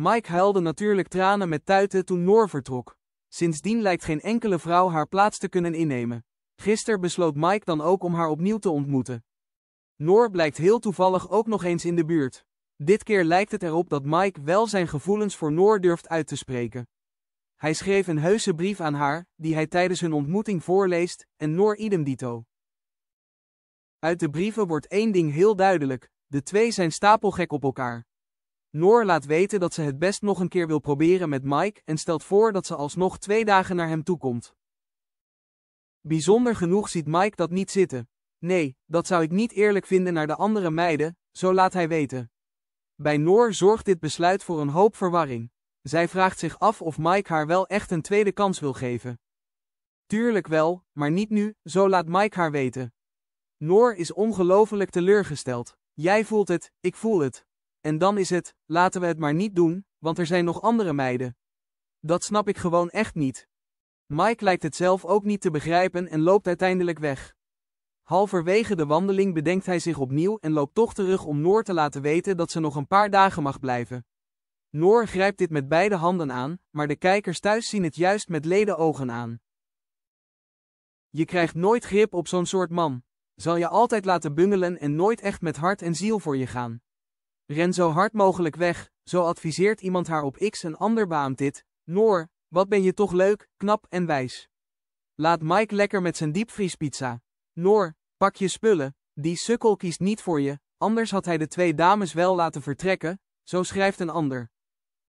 Mike huilde natuurlijk tranen met tuiten toen Noor vertrok. Sindsdien lijkt geen enkele vrouw haar plaats te kunnen innemen. Gisteren besloot Mike dan ook om haar opnieuw te ontmoeten. Noor blijkt heel toevallig ook nog eens in de buurt. Dit keer lijkt het erop dat Mike wel zijn gevoelens voor Noor durft uit te spreken. Hij schreef een heuse brief aan haar, die hij tijdens hun ontmoeting voorleest, en Noor idem dito. Uit de brieven wordt één ding heel duidelijk, de twee zijn stapelgek op elkaar. Noor laat weten dat ze het best nog een keer wil proberen met Mike en stelt voor dat ze alsnog twee dagen naar hem toe komt. Bijzonder genoeg ziet Mike dat niet zitten. Nee, dat zou ik niet eerlijk vinden naar de andere meiden, zo laat hij weten. Bij Noor zorgt dit besluit voor een hoop verwarring. Zij vraagt zich af of Mike haar wel echt een tweede kans wil geven. Tuurlijk wel, maar niet nu, zo laat Mike haar weten. Noor is ongelooflijk teleurgesteld. Jij voelt het, ik voel het. En dan is het, laten we het maar niet doen, want er zijn nog andere meiden. Dat snap ik gewoon echt niet. Mike lijkt het zelf ook niet te begrijpen en loopt uiteindelijk weg. Halverwege de wandeling bedenkt hij zich opnieuw en loopt toch terug om Noor te laten weten dat ze nog een paar dagen mag blijven. Noor grijpt dit met beide handen aan, maar de kijkers thuis zien het juist met leden ogen aan. Je krijgt nooit grip op zo'n soort man. Zal je altijd laten bungelen en nooit echt met hart en ziel voor je gaan. Ren zo hard mogelijk weg, zo adviseert iemand haar op X een ander baamt dit. Noor, wat ben je toch leuk, knap en wijs. Laat Mike lekker met zijn diepvriespizza. Noor, pak je spullen, die sukkel kiest niet voor je, anders had hij de twee dames wel laten vertrekken, zo schrijft een ander.